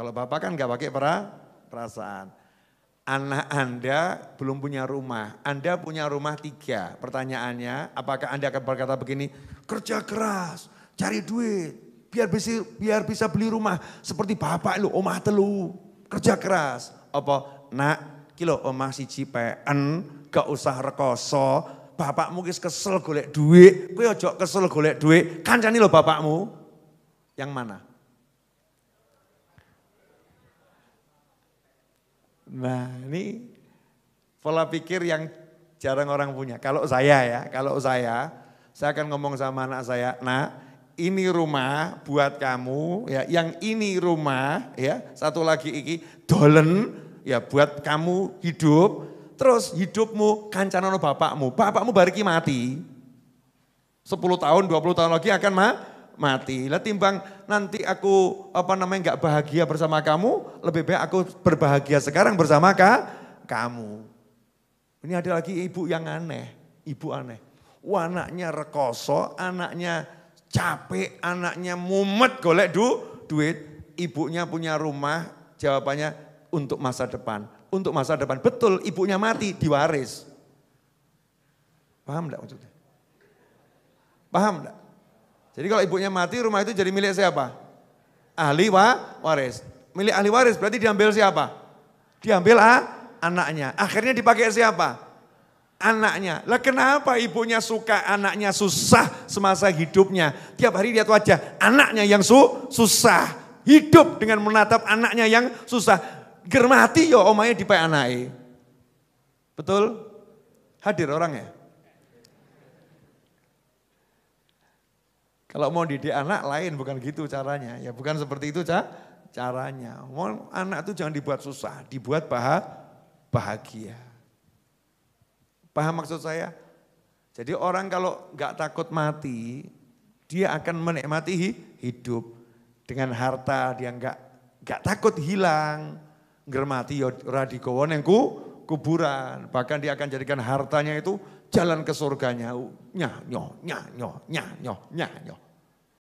Kalau bapak kan nggak pakai pera, perasaan. Anak Anda belum punya rumah, Anda punya rumah tiga. Pertanyaannya, apakah Anda akan berkata begini, kerja keras, cari duit, biar bisa, biar bisa beli rumah. Seperti bapak lu, omah telu, kerja keras. Apa, nak, kilo omah si cipen, gak usah rekoso, bapakmu kis kesel golek duit, gue jok kesel golek duit, kancani lo bapakmu. Yang mana? Nah ini pola pikir yang jarang orang punya. Kalau saya ya, kalau saya, saya akan ngomong sama anak saya, nah ini rumah buat kamu, ya yang ini rumah, ya satu lagi iki dolen, ya buat kamu hidup, terus hidupmu kancanono bapakmu, bapakmu bariki mati. 10 tahun, 20 tahun lagi akan mati mati. Lah timbang nanti aku apa namanya nggak bahagia bersama kamu, lebih baik aku berbahagia sekarang bersama ka, kamu. Ini ada lagi ibu yang aneh, ibu aneh. Wah, anaknya rekoso, anaknya capek, anaknya mumet golek du, duit. Ibunya punya rumah, jawabannya untuk masa depan. Untuk masa depan, betul ibunya mati, diwaris. Paham enggak maksudnya? Paham enggak? Jadi kalau ibunya mati rumah itu jadi milik siapa? Ahli wa waris. Milik ahli waris berarti diambil siapa? Diambil ah, anaknya. Akhirnya dipakai siapa? anaknya. Lah kenapa ibunya suka anaknya susah semasa hidupnya? Tiap hari lihat wajah anaknya yang su susah. Hidup dengan menatap anaknya yang susah. Germati yo omanya dipakai anaknya. Betul? Hadir orangnya. Kalau mau didik anak lain bukan gitu caranya. Ya bukan seperti itu ca caranya. Mau anak itu jangan dibuat susah, dibuat paha bahagia. Paham maksud saya? Jadi orang kalau nggak takut mati, dia akan menikmati hidup dengan harta dia nggak nggak takut hilang, ngermati ya radikowon yang ku, kuburan. Bahkan dia akan jadikan hartanya itu jalan ke surganya. Nyah, nyoh, nyah, nyoh, nyah, nyoh, nyah, nyoh.